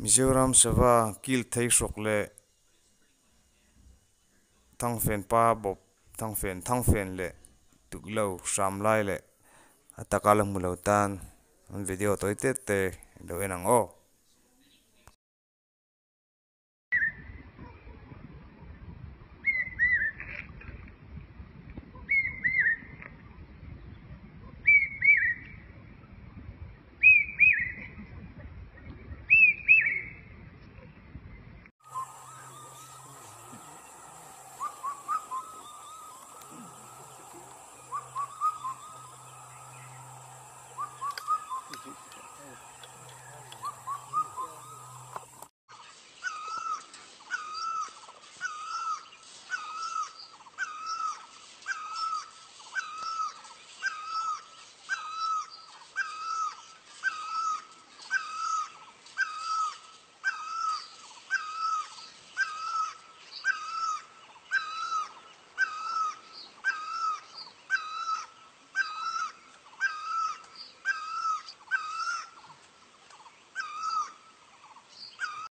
mizoram sava kil thei sok le thang fen pa bop thang fen thang fen le tuk lo sam lai le atakala mulo tan video toite te lo enang o